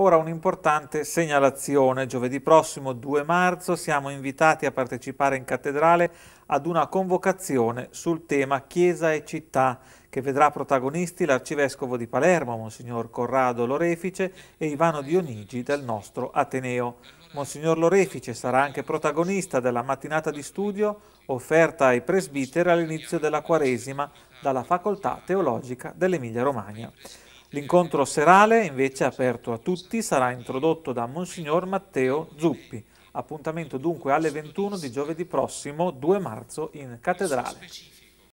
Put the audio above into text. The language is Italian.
Ora un'importante segnalazione. Giovedì prossimo 2 marzo siamo invitati a partecipare in cattedrale ad una convocazione sul tema Chiesa e città che vedrà protagonisti l'arcivescovo di Palermo, Monsignor Corrado Lorefice e Ivano Dionigi del nostro Ateneo. Monsignor Lorefice sarà anche protagonista della mattinata di studio offerta ai presbiteri all'inizio della Quaresima dalla Facoltà Teologica dell'Emilia Romagna. L'incontro serale, invece aperto a tutti, sarà introdotto da Monsignor Matteo Zuppi. Appuntamento dunque alle 21 di giovedì prossimo, 2 marzo, in cattedrale.